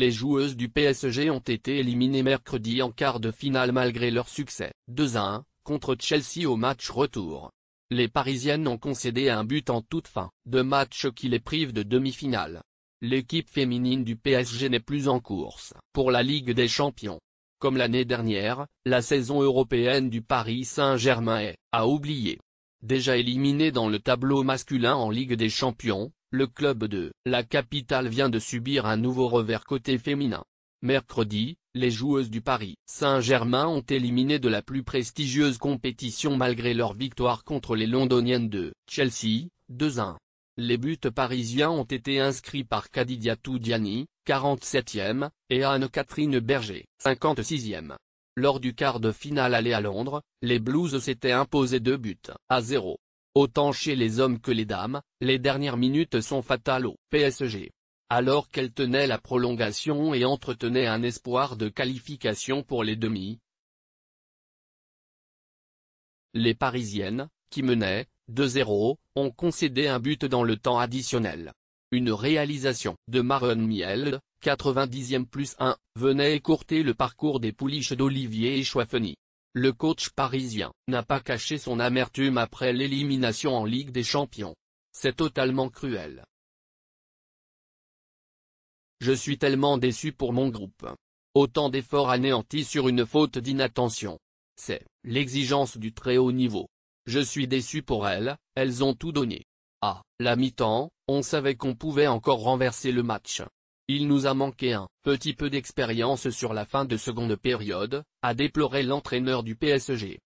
Les joueuses du PSG ont été éliminées mercredi en quart de finale malgré leur succès, 2 1, contre Chelsea au match retour. Les Parisiennes ont concédé un but en toute fin, de match qui les prive de demi-finale. L'équipe féminine du PSG n'est plus en course pour la Ligue des Champions. Comme l'année dernière, la saison européenne du Paris Saint-Germain est, à oublier. Déjà éliminée dans le tableau masculin en Ligue des Champions, le club de la capitale vient de subir un nouveau revers côté féminin. Mercredi, les joueuses du Paris Saint-Germain ont éliminé de la plus prestigieuse compétition malgré leur victoire contre les londoniennes de Chelsea, 2-1. Les buts parisiens ont été inscrits par Kadidia Toudiani, 47e, et Anne-Catherine Berger, 56e. Lors du quart de finale aller à Londres, les Blues s'étaient imposés deux buts à zéro. Autant chez les hommes que les dames, les dernières minutes sont fatales au PSG. Alors qu'elle tenait la prolongation et entretenait un espoir de qualification pour les demi, les Parisiennes, qui menaient, 2-0, ont concédé un but dans le temps additionnel. Une réalisation de Maron Miel, 90e plus 1, venait écourter le parcours des pouliches d'Olivier et le coach parisien n'a pas caché son amertume après l'élimination en Ligue des Champions. C'est totalement cruel. Je suis tellement déçu pour mon groupe. Autant d'efforts anéantis sur une faute d'inattention. C'est l'exigence du très haut niveau. Je suis déçu pour elles, elles ont tout donné. Ah, la mi-temps, on savait qu'on pouvait encore renverser le match. Il nous a manqué un petit peu d'expérience sur la fin de seconde période, a déploré l'entraîneur du PSG.